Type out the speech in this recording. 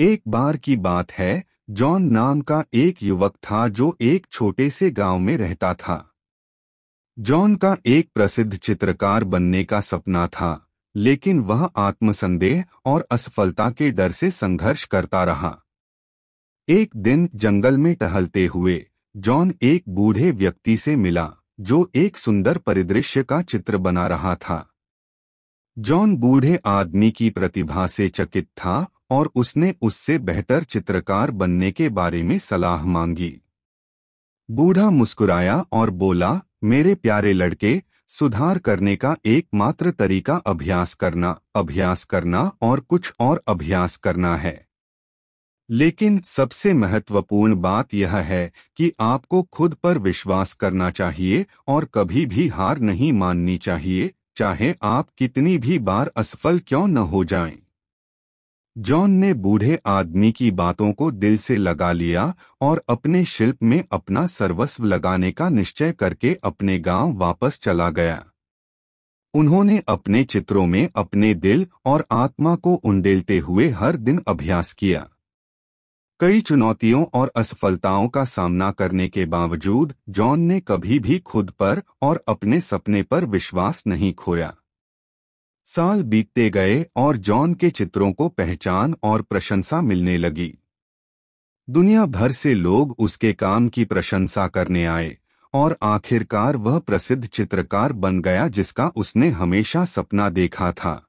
एक बार की बात है जॉन नाम का एक युवक था जो एक छोटे से गांव में रहता था जॉन का एक प्रसिद्ध चित्रकार बनने का सपना था लेकिन वह आत्मसंदेह और असफलता के डर से संघर्ष करता रहा एक दिन जंगल में टहलते हुए जॉन एक बूढ़े व्यक्ति से मिला जो एक सुंदर परिदृश्य का चित्र बना रहा था जॉन बूढ़े आदमी की प्रतिभा से चकित था और उसने उससे बेहतर चित्रकार बनने के बारे में सलाह मांगी बूढ़ा मुस्कुराया और बोला मेरे प्यारे लड़के सुधार करने का एकमात्र तरीका अभ्यास करना अभ्यास करना और कुछ और अभ्यास करना है लेकिन सबसे महत्वपूर्ण बात यह है कि आपको खुद पर विश्वास करना चाहिए और कभी भी हार नहीं माननी चाहिए चाहे आप कितनी भी बार असफल क्यों न हो जाएं। जॉन ने बूढ़े आदमी की बातों को दिल से लगा लिया और अपने शिल्प में अपना सर्वस्व लगाने का निश्चय करके अपने गांव वापस चला गया उन्होंने अपने चित्रों में अपने दिल और आत्मा को उंडेलते हुए हर दिन अभ्यास किया कई चुनौतियों और असफलताओं का सामना करने के बावजूद जॉन ने कभी भी खुद पर और अपने सपने पर विश्वास नहीं खोया साल बीतते गए और जॉन के चित्रों को पहचान और प्रशंसा मिलने लगी दुनिया भर से लोग उसके काम की प्रशंसा करने आए और आखिरकार वह प्रसिद्ध चित्रकार बन गया जिसका उसने हमेशा सपना देखा था